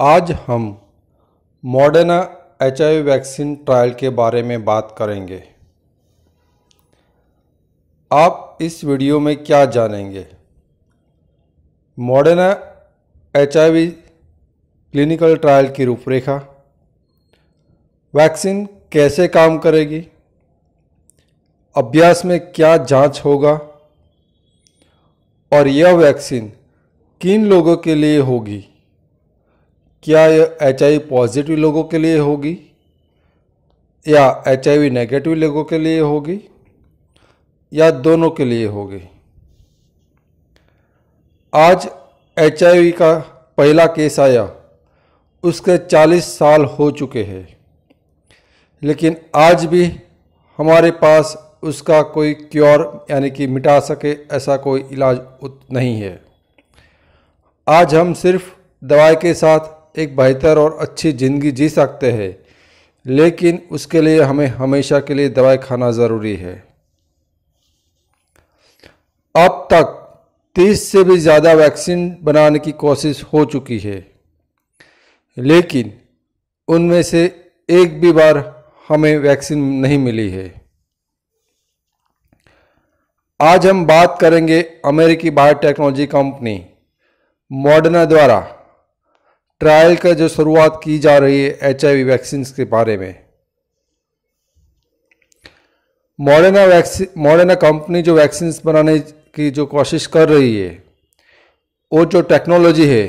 आज हम Moderna H vaccine trial के बारे में बात करेंगे आप इस वीडियो में क्या जानेंगे मॉडर्ना एच क्लिनिकल ट्रायल की रूपरेखा वैक्सीन कैसे काम करेगी अभ्यास में क्या जांच होगा और यह वैक्सीन किन लोगों के लिए होगी क्या यह एच पॉजिटिव लोगों के लिए होगी या एच नेगेटिव लोगों के लिए होगी या दोनों के लिए होगी आज एच का पहला केस आया उसके 40 साल हो चुके हैं लेकिन आज भी हमारे पास उसका कोई क्योर यानी कि मिटा सके ऐसा कोई इलाज नहीं है आज हम सिर्फ दवाई के साथ एक बेहतर और अच्छी ज़िंदगी जी सकते हैं लेकिन उसके लिए हमें हमेशा के लिए दवाई खाना ज़रूरी है अब तक 30 से भी ज़्यादा वैक्सीन बनाने की कोशिश हो चुकी है लेकिन उनमें से एक भी बार हमें वैक्सीन नहीं मिली है आज हम बात करेंगे अमेरिकी बायोटेक्नोलॉजी कंपनी मॉडर्ना द्वारा ट्रायल का जो शुरुआत की जा रही है एच आई वैक्सीन के बारे में मॉडर्ना वैक्सीन मॉडर्ना कंपनी जो वैक्सीन बनाने की जो कोशिश कर रही है वो जो टेक्नोलॉजी है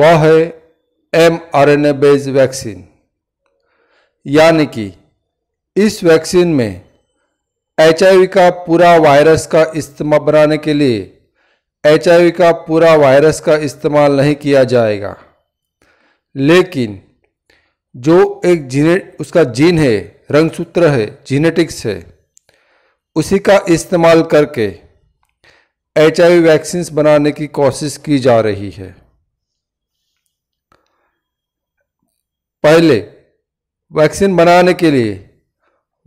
वह है M R N A based vaccine यानी कि इस वैक्सीन में एच का पूरा वायरस का इस्तेमाल बनाने के लिए एच का पूरा वायरस का इस्तेमाल नहीं किया जाएगा लेकिन जो एक जीने उसका जीन है रंगसूत्र है जीनेटिक्स है उसी का इस्तेमाल करके एच आई वैक्सीन्स बनाने की कोशिश की जा रही है पहले वैक्सीन बनाने के लिए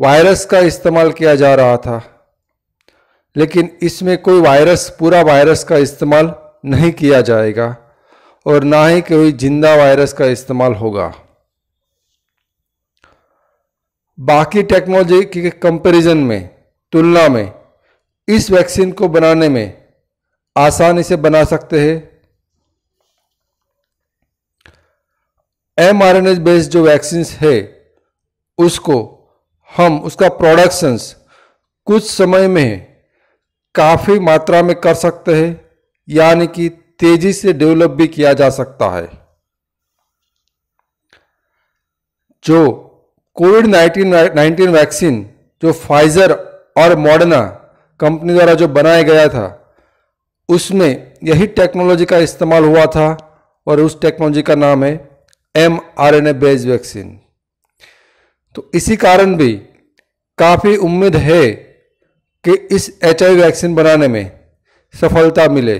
वायरस का इस्तेमाल किया जा रहा था लेकिन इसमें कोई वायरस पूरा वायरस का इस्तेमाल नहीं किया जाएगा और ना ही कोई जिंदा वायरस का इस्तेमाल होगा बाकी टेक्नोलॉजी के कंपैरिजन में तुलना में इस वैक्सीन को बनाने में आसानी से बना सकते हैं एम आर एन बेस्ड जो वैक्सीन है उसको हम उसका प्रोडक्शंस कुछ समय में काफ़ी मात्रा में कर सकते हैं यानी कि तेज़ी से डेवलप भी किया जा सकता है जो कोविड नाइन्टीन नाइन्टीन वैक्सीन जो फाइजर और मॉडर्ना कंपनी द्वारा जो बनाया गया था उसमें यही टेक्नोलॉजी का इस्तेमाल हुआ था और उस टेक्नोलॉजी का नाम है M R N A based vaccine तो इसी कारण भी काफ़ी उम्मीद है कि इस एच वैक्सीन बनाने में सफलता मिले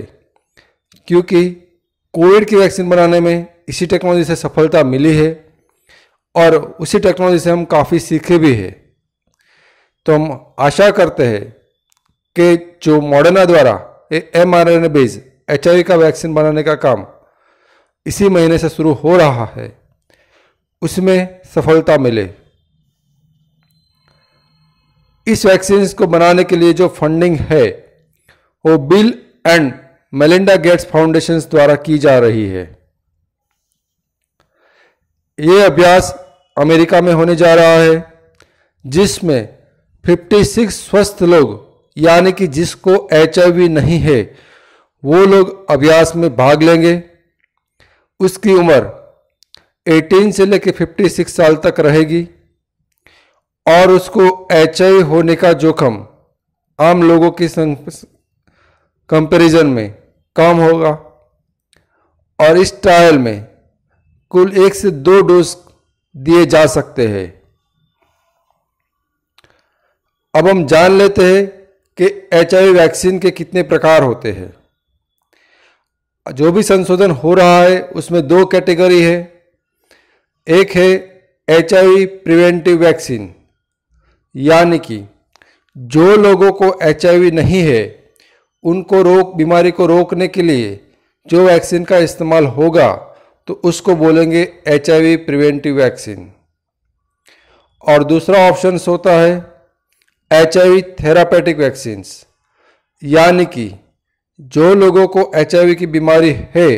क्योंकि कोविड की वैक्सीन बनाने में इसी टेक्नोलॉजी से सफलता मिली है और उसी टेक्नोलॉजी से हम काफ़ी सीखे भी हैं तो हम आशा करते हैं कि जो मॉडर्ना द्वारा एम आर एन बेज एच का वैक्सीन बनाने का काम इसी महीने से शुरू हो रहा है उसमें सफलता मिले इस वैक्सीन को बनाने के लिए जो फंडिंग है वो Bill and Melinda Gates foundation द्वारा की जा रही है ये अभ्यास अमेरिका में होने जा रहा है जिसमें 56 स्वस्थ लोग यानी कि जिसको एच नहीं है वो लोग अभ्यास में भाग लेंगे उसकी उम्र 18 से लेकर 56 साल तक रहेगी और उसको एच होने का जोखम आम लोगों की कंपैरिजन में कम होगा और इस ट्रायल में कुल एक से दो डोज दिए जा सकते हैं अब हम जान लेते हैं कि एच वैक्सीन के कितने प्रकार होते हैं जो भी संशोधन हो रहा है उसमें दो कैटेगरी है एक है एच प्रिवेंटिव वैक्सीन यानी कि जो लोगों को एच नहीं है उनको रोक बीमारी को रोकने के लिए जो वैक्सीन का इस्तेमाल होगा तो उसको बोलेंगे एच प्रिवेंटिव वैक्सीन और दूसरा ऑप्शन होता है एच आई थेरापेटिक वैक्सीन्स यानी कि जो लोगों को एच की बीमारी है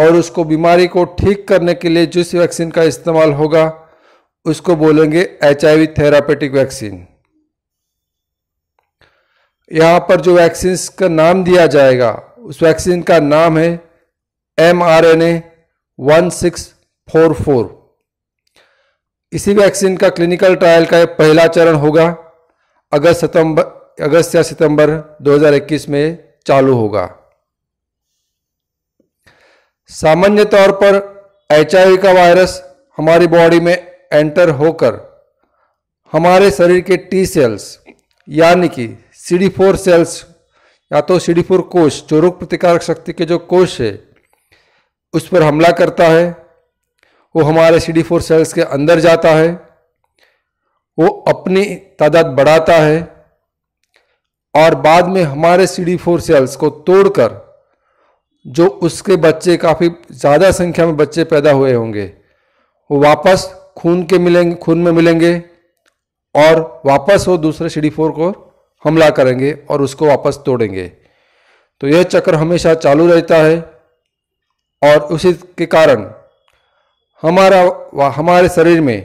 और उसको बीमारी को ठीक करने के लिए जिस वैक्सीन का इस्तेमाल होगा उसको बोलेंगे एच आई थेरापेटिक वैक्सीन यहां पर जो वैक्सीन का नाम दिया जाएगा उस वैक्सीन का नाम है M R N A one six four four इसी वैक्सीन का क्लिनिकल ट्रायल का पहला चरण होगा अगस्त सितंबर अगस्त या सितंबर 2021 में चालू होगा सामान्य तौर पर एच का वायरस हमारी बॉडी में एंटर होकर हमारे शरीर के टी सेल्स यानी कि सी फोर सेल्स या तो सी फोर कोष जो रोग प्रतिकारक शक्ति के जो कोष है उस पर हमला करता है वो हमारे सी फोर सेल्स के अंदर जाता है वो अपनी तादाद बढ़ाता है और बाद में हमारे सी फोर सेल्स को तोड़कर जो उसके बच्चे काफ़ी ज़्यादा संख्या में बच्चे पैदा हुए होंगे वो वापस खून के मिलेंगे खून में मिलेंगे और वापस वो दूसरे सीढ़ी फोर को हमला करेंगे और उसको वापस तोड़ेंगे तो यह चक्र हमेशा चालू रहता है और उसी के कारण हमारा हमारे शरीर में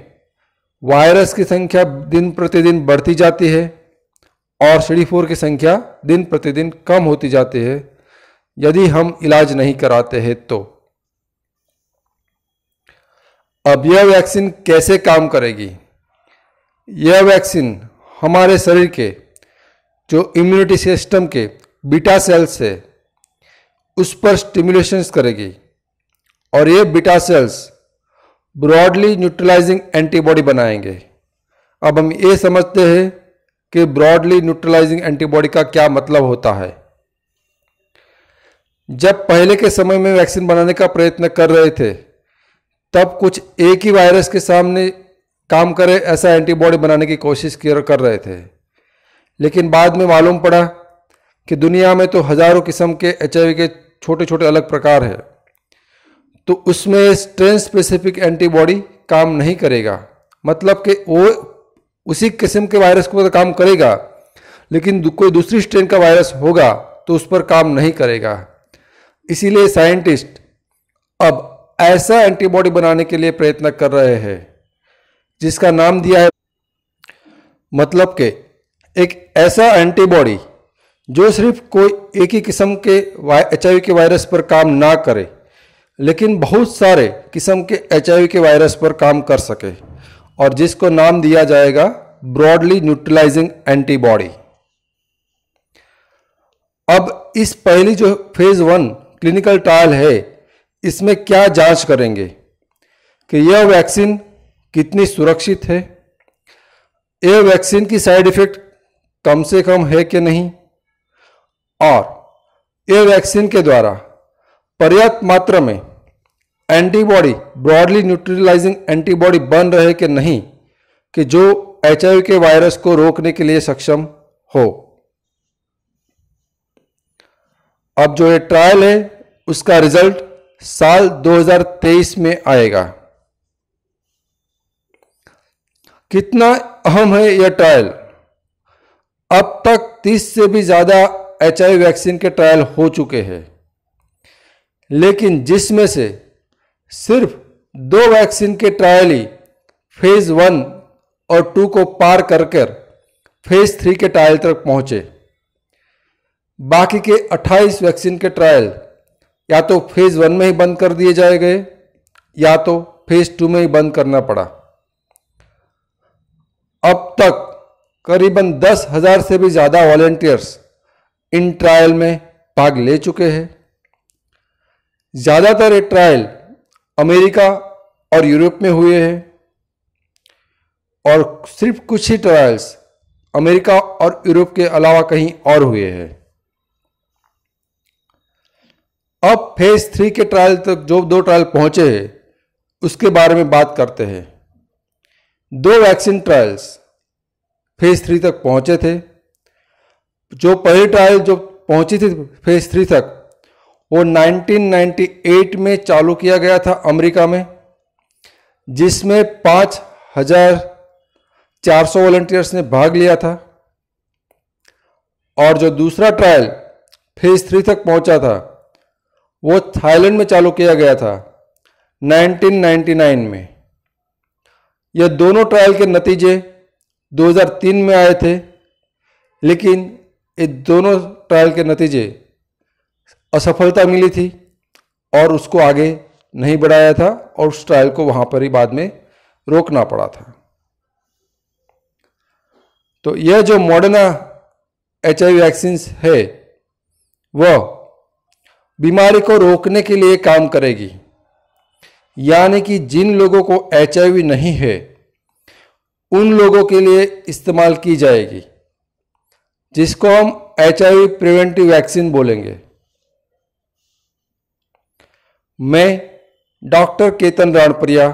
वायरस की संख्या दिन प्रतिदिन बढ़ती जाती है और सीढ़ी फोर की संख्या दिन प्रतिदिन कम होती जाती है यदि हम इलाज नहीं कराते हैं तो अब यह वैक्सीन कैसे काम करेगी यह वैक्सीन हमारे शरीर के जो इम्यूनिटी सिस्टम के बीटा सेल्स है उस पर स्टिमुलेशंस करेगी और ये beta cells broadly neutralizing antibody बनाएंगे अब हम ये समझते हैं कि ब्रॉडली न्यूट्रलाइजिंग एंटीबॉडी का क्या मतलब होता है जब पहले के समय में वैक्सीन बनाने का प्रयत्न कर रहे थे तब कुछ एक ही वायरस के सामने काम करे ऐसा एंटीबॉडी बनाने की कोशिश कर रहे थे लेकिन बाद में मालूम पड़ा कि दुनिया में तो हज़ारों किस्म के एच के छोटे छोटे अलग प्रकार हैं तो उसमें स्ट्रेन स्पेसिफिक एंटीबॉडी काम नहीं करेगा मतलब कि वो उसी किस्म के वायरस को तो काम करेगा लेकिन कोई दूसरी स्ट्रेन का वायरस होगा तो उस पर काम नहीं करेगा इसीलिए साइंटिस्ट अब ऐसा एंटीबॉडी बनाने के लिए प्रयत्न कर रहे हैं जिसका नाम दिया है मतलब के एक ऐसा एंटीबॉडी जो सिर्फ कोई एक ही किस्म के एच के वायरस पर काम ना करे लेकिन बहुत सारे किस्म के एच के वायरस पर काम कर सके और जिसको नाम दिया जाएगा ब्रॉडली न्यूट्रलाइजिंग एंटीबॉडी अब इस पहली जो फेज़ वन क्लिनिकल ट्रायल है इसमें क्या जांच करेंगे कि यह वैक्सीन कितनी सुरक्षित है यह वैक्सीन की साइड इफ़ेक्ट कम से कम है कि नहीं और यह वैक्सीन के द्वारा पर्याप्त मात्रा में एंटीबॉडी ब्रॉडली न्यूट्रलाइजिंग एंटीबॉडी बन रहे कि नहीं कि जो एच के वायरस को रोकने के लिए सक्षम हो अब जो ये ट्रायल है उसका रिजल्ट साल 2023 में आएगा कितना अहम है यह ट्रायल अब तक 30 से भी ज़्यादा एच वैक्सीन के ट्रायल हो चुके हैं लेकिन जिसमें से सिर्फ दो वैक्सीन के ट्रायल ही फेज़ वन और टू को पार कर कर फेज़ थ्री के ट्रायल तक पहुंचे बाकी के 28 वैक्सीन के ट्रायल या तो फेज़ वन में ही बंद कर दिए जाए गए या तो फेज़ टू में ही बंद करना पड़ा अब तक करीबन दस हज़ार से भी ज़्यादा वॉलेंटियर्स इन ट्रायल में भाग ले चुके हैं ज़्यादातर ये ट्रायल अमेरिका और यूरोप में हुए हैं और सिर्फ कुछ ही ट्रायल्स अमेरिका और यूरोप के अलावा कहीं और हुए हैं अब फेज थ्री के ट्रायल तक जो दो ट्रायल पहुंचे उसके बारे में बात करते हैं दो वैक्सीन ट्रायल्स फेज थ्री तक पहुंचे थे जो पहली ट्रायल जो पहुंची थी फेज थ्री तक वो 1998 में चालू किया गया था अमेरिका में जिसमें पाँच हजार चार सौ वॉल्टियर्स ने भाग लिया था और जो दूसरा ट्रायल फेज थ्री तक पहुंचा था वो थाईलैंड में चालू किया गया था 1999 में यह दोनों ट्रायल के नतीजे 2003 में आए थे लेकिन इन दोनों ट्रायल के नतीजे असफलता मिली थी और उसको आगे नहीं बढ़ाया था और उस ट्रायल को वहाँ पर ही बाद में रोकना पड़ा था तो यह जो मॉडर्ना एच आई वैक्सीन्स है वह बीमारी को रोकने के लिए काम करेगी यानी कि जिन लोगों को एच नहीं है उन लोगों के लिए इस्तेमाल की जाएगी जिसको हम एच प्रिवेंटिव वैक्सीन बोलेंगे मैं doctor Ketan Ranpriya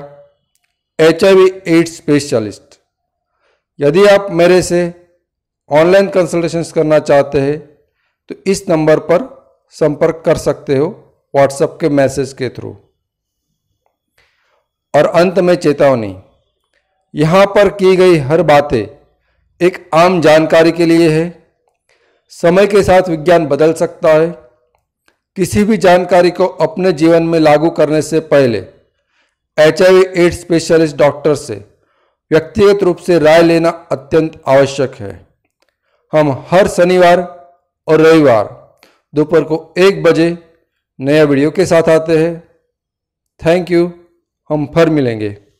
H AIDS specialist यदि आप मेरे से ऑनलाइन कंसल्टेशंस करना चाहते हैं तो इस नंबर पर संपर्क कर सकते हो व्हाट्सएप के मैसेज के थ्रू और अंत में चेतावनी यहाँ पर की गई हर बातें एक आम जानकारी के लिए है समय के साथ विज्ञान बदल सकता है किसी भी जानकारी को अपने जीवन में लागू करने से पहले H I AIDS specialist doctor से व्यक्तिगत रूप से राय लेना अत्यंत आवश्यक है हम हर शनिवार और रविवार दोपहर को एक बजे नया वीडियो के साथ आते हैं थैंक यू हम फिर मिलेंगे